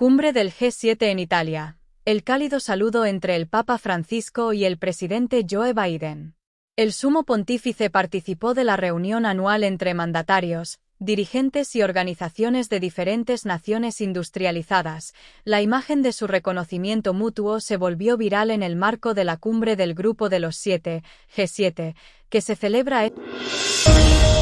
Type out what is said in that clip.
Cumbre del G7 en Italia. El cálido saludo entre el Papa Francisco y el presidente Joe Biden. El sumo pontífice participó de la reunión anual entre mandatarios, dirigentes y organizaciones de diferentes naciones industrializadas. La imagen de su reconocimiento mutuo se volvió viral en el marco de la cumbre del Grupo de los Siete, G7, que se celebra. En